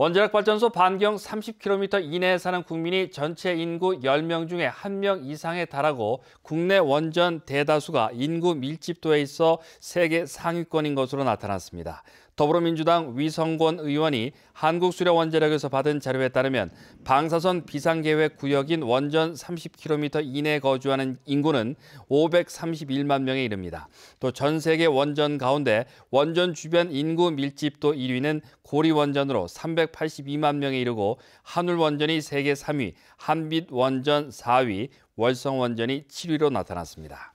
원자력발전소 반경 30km 이내에 사는 국민이 전체 인구 10명 중에 1명 이상에 달하고 국내 원전 대다수가 인구 밀집도에 있어 세계 상위권인 것으로 나타났습니다. 더불어민주당 위성권 의원이 한국수력원자력에서 받은 자료에 따르면 방사선 비상계획 구역인 원전 30km 이내에 거주하는 인구는 531만 명에 이릅니다. 또 전 세계 원전 가운데 원전 주변 인구 밀집도 1위는 고리원전으로 982만 명에 이르고 한울 원전이 세계 3위, 한빛 원전 4위, 월성 원전이 7위로 나타났습니다.